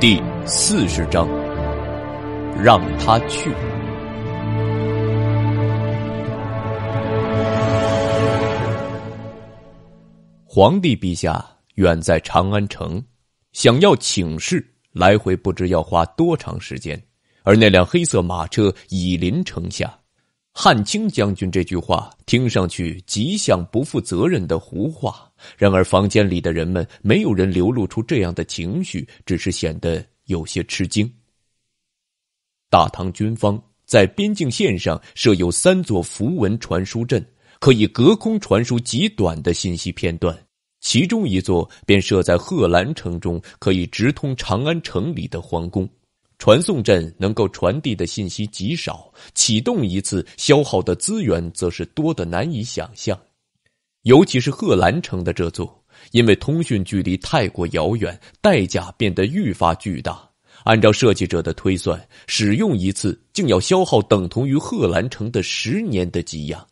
第四十章，让他去。皇帝陛下远在长安城，想要请示，来回不知要花多长时间，而那辆黑色马车已临城下。汉卿将军这句话听上去极像不负责任的胡话，然而房间里的人们没有人流露出这样的情绪，只是显得有些吃惊。大唐军方在边境线上设有三座符文传输阵，可以隔空传输极短的信息片段，其中一座便设在贺兰城中，可以直通长安城里的皇宫。传送阵能够传递的信息极少，启动一次消耗的资源则是多的难以想象。尤其是贺兰城的这座，因为通讯距离太过遥远，代价变得愈发巨大。按照设计者的推算，使用一次竟要消耗等同于贺兰城的十年的给养。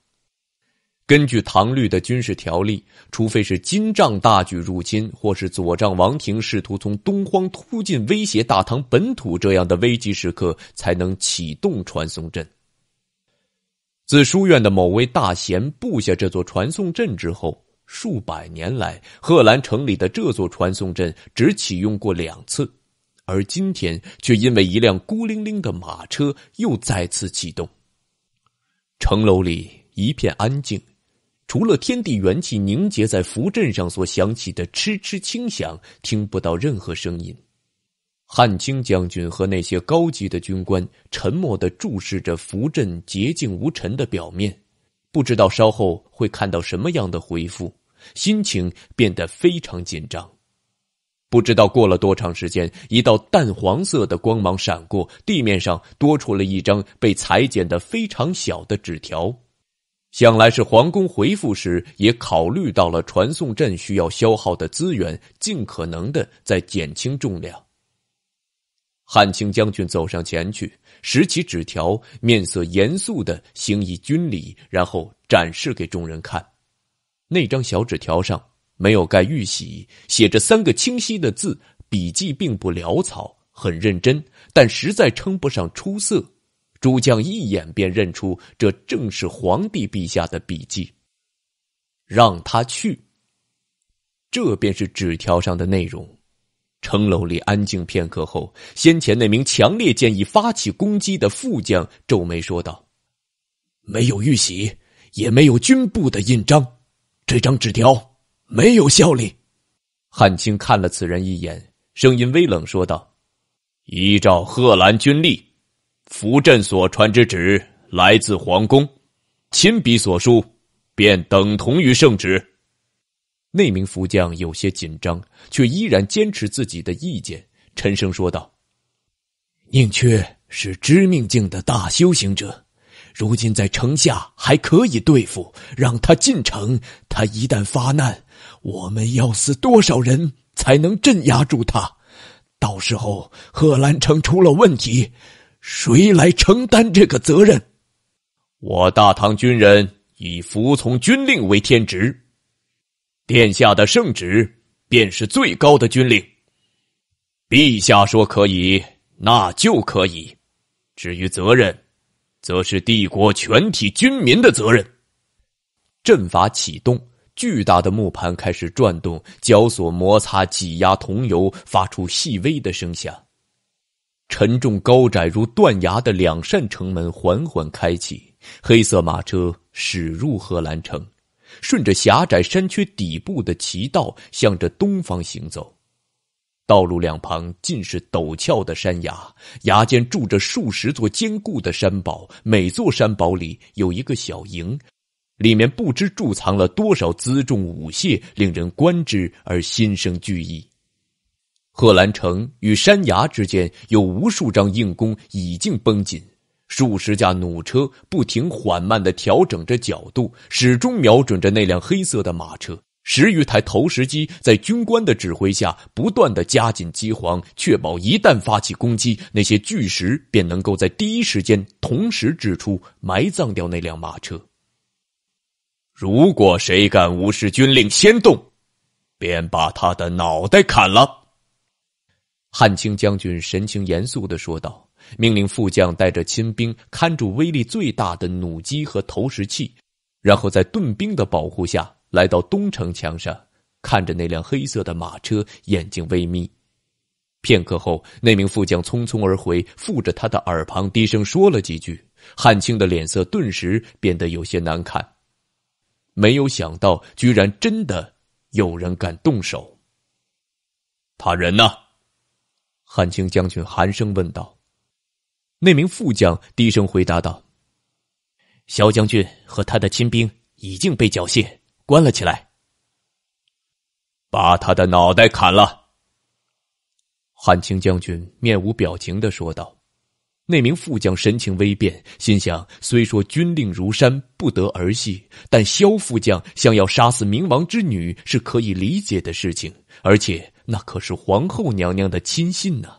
根据唐律的军事条例，除非是金帐大举入侵，或是左帐王庭试图从东荒突进威胁大唐本土这样的危急时刻，才能启动传送阵。自书院的某位大贤布下这座传送阵之后，数百年来，贺兰城里的这座传送阵只启用过两次，而今天却因为一辆孤零零的马车又再次启动。城楼里一片安静。除了天地元气凝结在符阵上所响起的“嗤嗤”轻响，听不到任何声音。汉卿将军和那些高级的军官沉默的注视着符阵洁净无尘的表面，不知道稍后会看到什么样的回复，心情变得非常紧张。不知道过了多长时间，一道淡黄色的光芒闪过，地面上多出了一张被裁剪的非常小的纸条。想来是皇宫回复时也考虑到了传送阵需要消耗的资源，尽可能的在减轻重量。汉卿将军走上前去，拾起纸条，面色严肃的行以军礼，然后展示给众人看。那张小纸条上没有盖玉玺，写着三个清晰的字，笔迹并不潦草，很认真，但实在称不上出色。诸将一眼便认出，这正是皇帝陛下的笔迹。让他去。这便是纸条上的内容。城楼里安静片刻后，先前那名强烈建议发起攻击的副将皱眉说道：“没有玉玺，也没有军部的印章，这张纸条没有效力。”汉卿看了此人一眼，声音微冷说道：“依照贺兰军令。”符镇所传之旨来自皇宫，亲笔所书，便等同于圣旨。那名福将有些紧张，却依然坚持自己的意见，沉声说道：“宁缺是知命境的大修行者，如今在城下还可以对付，让他进城，他一旦发难，我们要死多少人才能镇压住他？到时候贺兰城出了问题。”谁来承担这个责任？我大唐军人以服从军令为天职，殿下的圣旨便是最高的军令。陛下说可以，那就可以。至于责任，则是帝国全体军民的责任。阵法启动，巨大的木盘开始转动，绞索摩擦、挤压桐油，发出细微的声响。沉重高窄如断崖的两扇城门缓缓开启，黑色马车驶入荷兰城，顺着狭窄山缺底部的骑道，向着东方行走。道路两旁尽是陡峭的山崖，崖间住着数十座坚固的山堡，每座山堡里有一个小营，里面不知贮藏了多少辎重武器，令人观之而心生惧意。贺兰城与山崖之间有无数张硬弓已经绷紧，数十架弩车不停缓慢的调整着角度，始终瞄准着那辆黑色的马车。十余台投石机在军官的指挥下不断的加紧机簧，确保一旦发起攻击，那些巨石便能够在第一时间同时掷出，埋葬掉那辆马车。如果谁敢无视军令先动，便把他的脑袋砍了。汉卿将军神情严肃的说道：“命令副将带着亲兵看住威力最大的弩机和投石器，然后在盾兵的保护下来到东城墙上，看着那辆黑色的马车，眼睛微眯。片刻后，那名副将匆匆而回，附着他的耳旁低声说了几句。汉卿的脸色顿时变得有些难看。没有想到，居然真的有人敢动手。他人呢？”汉卿将军寒声问道：“那名副将低声回答道：‘萧将军和他的亲兵已经被缴械关了起来，把他的脑袋砍了。’”汉卿将军面无表情的说道：“那名副将神情微变，心想：虽说军令如山，不得儿戏，但萧副将想要杀死冥王之女是可以理解的事情，而且。”那可是皇后娘娘的亲信呢，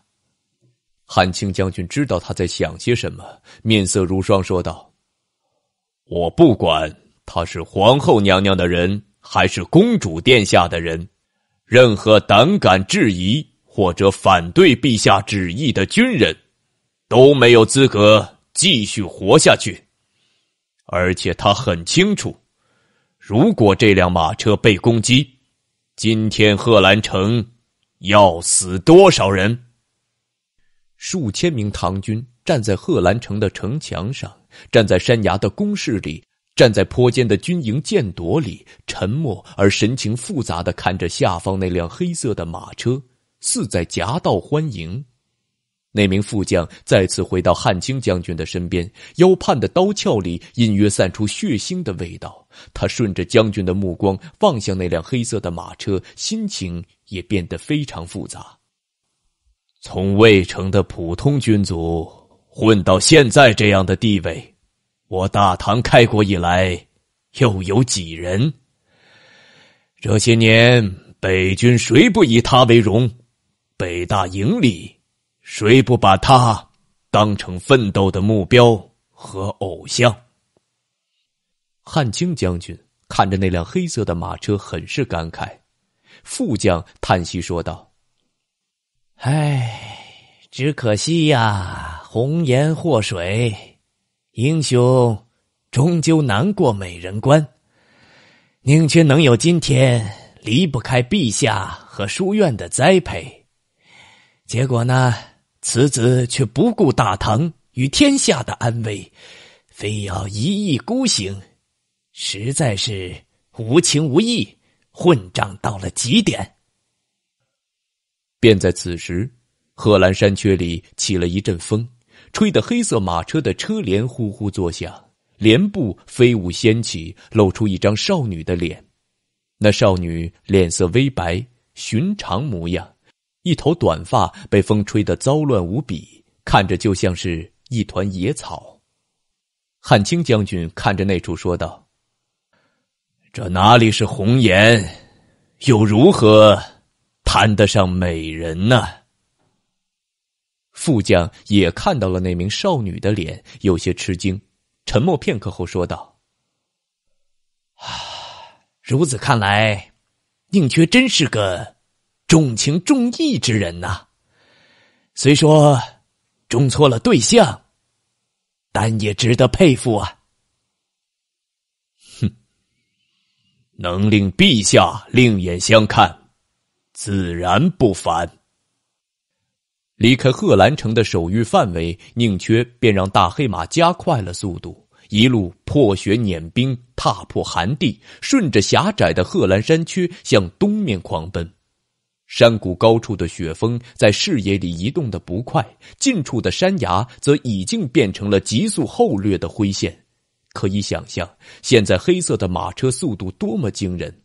韩青将军知道他在想些什么，面色如霜说道：“我不管他是皇后娘娘的人还是公主殿下的人，任何胆敢质疑或者反对陛下旨意的军人，都没有资格继续活下去。而且他很清楚，如果这辆马车被攻击，今天贺兰城。”要死多少人？数千名唐军站在贺兰城的城墙上，站在山崖的工事里，站在坡间的军营建垛里，沉默而神情复杂的看着下方那辆黑色的马车，似在夹道欢迎。那名副将再次回到汉卿将军的身边，腰畔的刀鞘里隐约散出血腥的味道。他顺着将军的目光望向那辆黑色的马车，心情也变得非常复杂。从魏城的普通军卒混到现在这样的地位，我大唐开国以来又有几人？这些年北军谁不以他为荣？北大营里。谁不把他当成奋斗的目标和偶像？汉卿将军看着那辆黑色的马车，很是感慨。副将叹息说道：“唉，只可惜呀，红颜祸水，英雄终究难过美人关。宁缺能有今天，离不开陛下和书院的栽培。结果呢？”此子却不顾大唐与天下的安危，非要一意孤行，实在是无情无义，混账到了极点。便在此时，贺兰山缺里起了一阵风，吹得黑色马车的车帘呼呼作响，帘布飞舞掀起，露出一张少女的脸。那少女脸色微白，寻常模样。一头短发被风吹得糟乱无比，看着就像是一团野草。汉青将军看着那处说道：“这哪里是红颜，又如何谈得上美人呢？”副将也看到了那名少女的脸，有些吃惊，沉默片刻后说道：“啊，如此看来，宁缺真是个……”重情重义之人呐，虽说中错了对象，但也值得佩服啊！哼，能令陛下另眼相看，自然不凡。离开贺兰城的守御范围，宁缺便让大黑马加快了速度，一路破雪碾冰，踏破寒地，顺着狭窄的贺兰山区向东面狂奔。山谷高处的雪峰在视野里移动的不快，近处的山崖则已经变成了急速后掠的灰线。可以想象，现在黑色的马车速度多么惊人。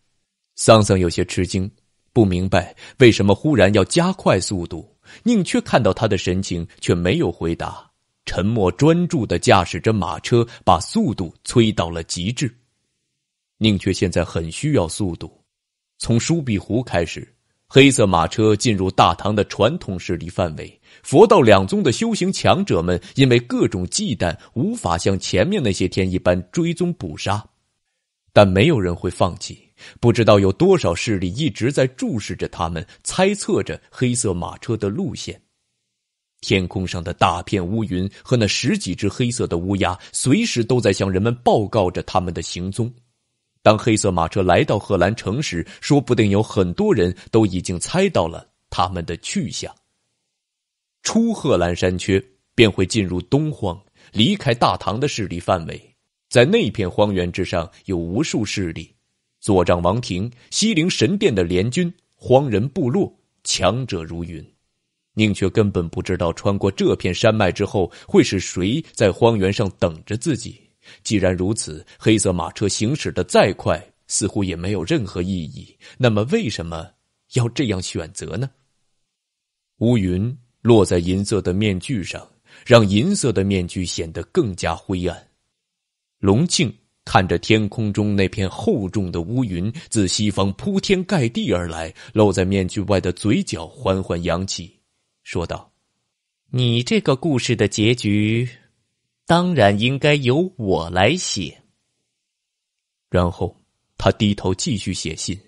桑桑有些吃惊，不明白为什么忽然要加快速度。宁缺看到他的神情，却没有回答，沉默专注的驾驶着马车，把速度催到了极致。宁缺现在很需要速度，从舒碧湖开始。黑色马车进入大唐的传统势力范围，佛道两宗的修行强者们因为各种忌惮，无法像前面那些天一般追踪捕杀。但没有人会放弃，不知道有多少势力一直在注视着他们，猜测着黑色马车的路线。天空上的大片乌云和那十几只黑色的乌鸦，随时都在向人们报告着他们的行踪。当黑色马车来到贺兰城时，说不定有很多人都已经猜到了他们的去向。出贺兰山缺，便会进入东荒，离开大唐的势力范围。在那片荒原之上，有无数势力，左镇王庭、西陵神殿的联军、荒人部落，强者如云。宁缺根本不知道，穿过这片山脉之后，会是谁在荒原上等着自己。既然如此，黑色马车行驶的再快，似乎也没有任何意义。那么，为什么要这样选择呢？乌云落在银色的面具上，让银色的面具显得更加灰暗。隆庆看着天空中那片厚重的乌云，自西方铺天盖地而来，露在面具外的嘴角缓缓扬起，说道：“你这个故事的结局。”当然应该由我来写。然后他低头继续写信，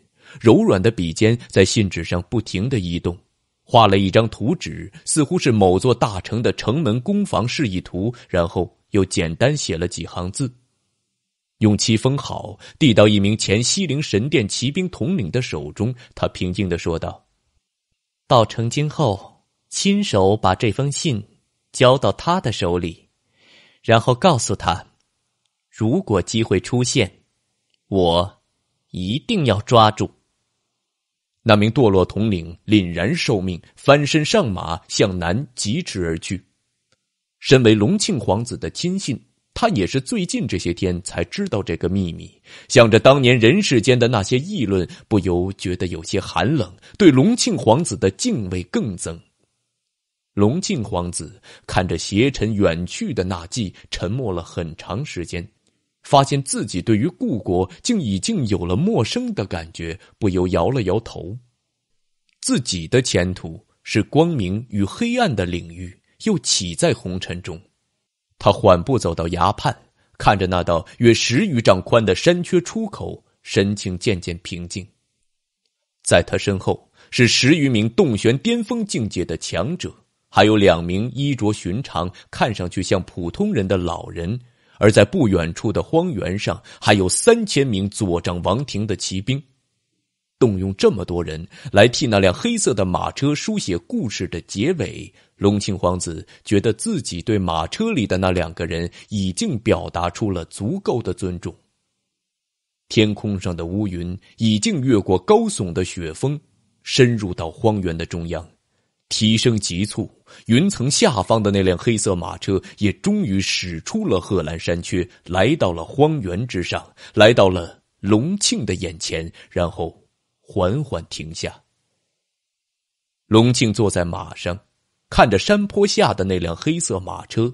柔软的笔尖在信纸上不停的移动，画了一张图纸，似乎是某座大城的城门攻防示意图。然后又简单写了几行字，用漆封好，递到一名前西陵神殿骑兵统领的手中。他平静的说道：“到成京后，亲手把这封信交到他的手里。”然后告诉他，如果机会出现，我一定要抓住。那名堕落统领凛然受命，翻身上马，向南疾驰而去。身为隆庆皇子的亲信，他也是最近这些天才知道这个秘密。想着当年人世间的那些议论，不由觉得有些寒冷，对隆庆皇子的敬畏更增。隆庆皇子看着邪臣远去的那季，沉默了很长时间，发现自己对于故国竟已经有了陌生的感觉，不由摇了摇头。自己的前途是光明与黑暗的领域，又岂在红尘中？他缓步走到崖畔，看着那道约十余丈宽的山缺出口，神情渐渐平静。在他身后是十余名洞玄巅峰境界的强者。还有两名衣着寻常、看上去像普通人的老人，而在不远处的荒原上，还有三千名左长王庭的骑兵。动用这么多人来替那辆黑色的马车书写故事的结尾，隆庆皇子觉得自己对马车里的那两个人已经表达出了足够的尊重。天空上的乌云已经越过高耸的雪峰，深入到荒原的中央。提升急促，云层下方的那辆黑色马车也终于驶出了贺兰山缺，来到了荒原之上，来到了隆庆的眼前，然后缓缓停下。隆庆坐在马上，看着山坡下的那辆黑色马车，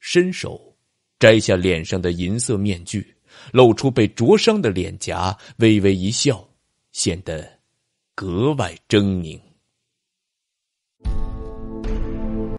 伸手摘下脸上的银色面具，露出被灼伤的脸颊，微微一笑，显得格外狰狞。